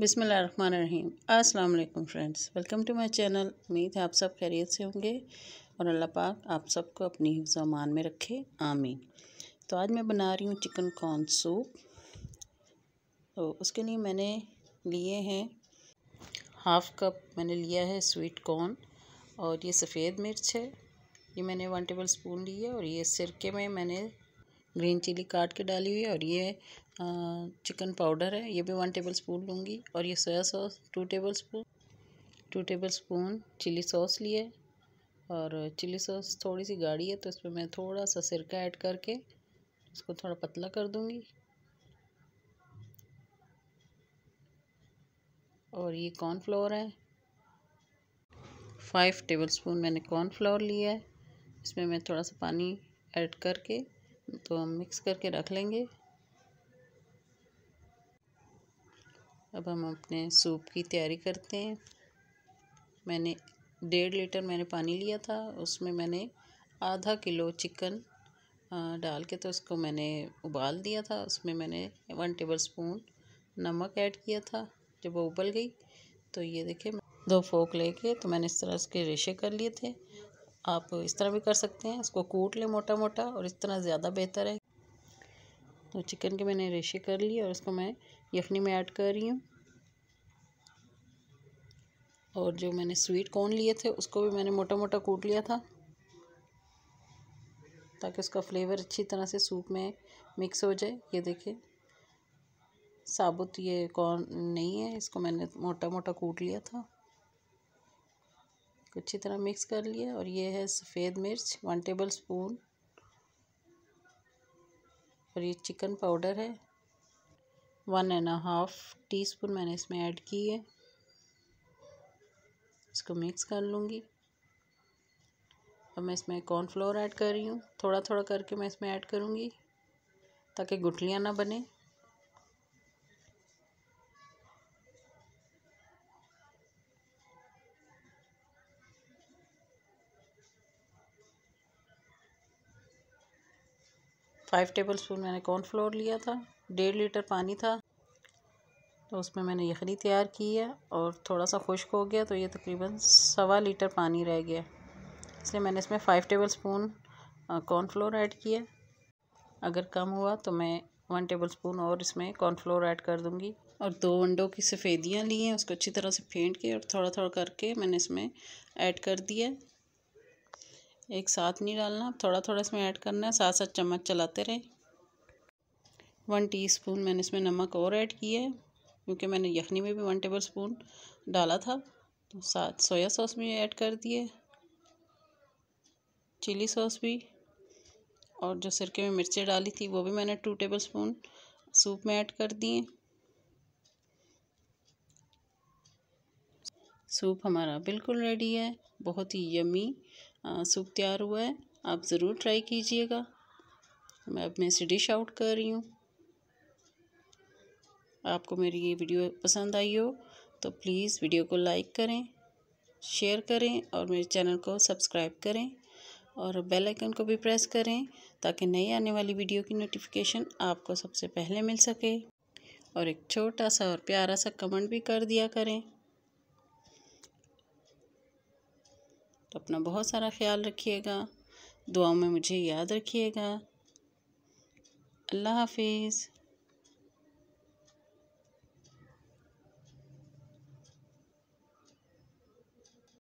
बिसमिल रहीम अस्सलाम वालेकुम friends welcome to my channel उम्मीद है आप सब खैरियत से होंगे और अल्लाह पाक आप सबको अपनी हिफ्ज़ामान में रखे आमीन तो आज मैं बना रही हूँ चिकन कॉर्न सूप तो उसके लिए मैंने लिए हैं हाफ़ कप मैंने लिया है स्वीट कॉर्न और ये सफ़ेद मिर्च है ये मैंने वन टेबल स्पून ली है और ये सिरके में मैंने ग्रीन चिली काट के डाली हुई है और ये चिकन पाउडर है ये भी वन टेबल स्पून लूँगी और ये soya sauce two tablespoon two tablespoon chilli sauce लिए और चिली सॉस थोड़ी सी गाढ़ी है तो इसमें मैं थोड़ा सा सिरका ऐड करके इसको थोड़ा पतला कर दूँगी और ये कॉर्नफ्लोर है फाइव टेबल स्पून मैंने कॉर्नफ्लोर लिया है इसमें मैं थोड़ा सा पानी ऐड करके तो हम मिक्स करके रख लेंगे अब हम अपने सूप की तैयारी करते हैं मैंने डेढ़ लीटर मैंने पानी लिया था उसमें मैंने आधा किलो चिकन डाल के तो उसको मैंने उबाल दिया था उसमें मैंने वन टेबल स्पून नमक ऐड किया था जब वो उबल गई तो ये देखिए दो फोक लेके तो मैंने इस तरह उसके रेशे कर लिए थे आप इस तरह भी कर सकते हैं इसको कूट लें मोटा मोटा और इस तरह ज़्यादा बेहतर है तो चिकन के मैंने रेशे कर लिए और इसको मैं यखनी में ऐड कर रही हूँ और जो मैंने स्वीट कॉर्न लिए थे उसको भी मैंने मोटा मोटा कूट लिया था ताकि उसका फ्लेवर अच्छी तरह से सूप में मिक्स हो जाए ये देखिए साबुत ये कॉर्न नहीं है इसको मैंने मोटा मोटा कूट लिया था अच्छी तरह मिक्स कर लिया और ये है सफ़ेद मिर्च वन टेबल स्पून और ये चिकन पाउडर है one and half teaspoon मैंने इसमें ऐड की है इसको मिक्स कर लूँगी अब मैं इसमें कॉर्नफ्लोर ऐड कर रही हूँ थोड़ा थोड़ा करके मैं इसमें ऐड करूँगी ताकि गुठलियाँ ना बने फाइव टेबल स्पून मैंने कॉर्नफ्लोर लिया था डेढ़ लीटर पानी था तो उसमें मैंने यखनी तैयार की है और थोड़ा सा खुश्क हो गया तो ये तकरीबन सवा लीटर पानी रह गया इसलिए मैंने इसमें five tablespoon cornflour add किया अगर कम हुआ तो मैं वन टेबल स्पून और इसमें कॉर्नफ्लोर ऐड कर दूँगी और दो अंडों की सफ़ेदियाँ ली हैं उसको अच्छी तरह से फेंट के और थोड़ा थोड़ा करके मैंने इसमें ऐड कर दिया एक साथ नहीं डालना थोड़ा थोड़ा इसमें ऐड करना है साथ साथ चम्मच चलाते रहे वन टीस्पून मैंने इसमें नमक और ऐड किया है क्योंकि मैंने यखनी में भी वन टेबल स्पून डाला था तो साथ सोया सॉस भी ऐड कर दिए चिली सॉस भी और जो सिरके में मिर्चें डाली थी वो भी मैंने टू टेबल स्पून सूप में ऐड कर दिए सूप हमारा बिल्कुल रेडी है बहुत ही यमी सूप तैयार हुआ है आप ज़रूर ट्राई कीजिएगा मैं अब मैं इसे डिश आउट कर रही हूँ आपको मेरी ये वीडियो पसंद आई हो तो प्लीज़ वीडियो को लाइक करें शेयर करें और मेरे चैनल को सब्सक्राइब करें और बेल आइकन को भी प्रेस करें ताकि नई आने वाली वीडियो की नोटिफिकेशन आपको सबसे पहले मिल सके और एक छोटा सा और प्यारा सा कमेंट भी कर दिया करें तो अपना बहुत सारा ख्याल रखिएगा दुआओं में मुझे याद रखिएगा अल्लाह हाफिज़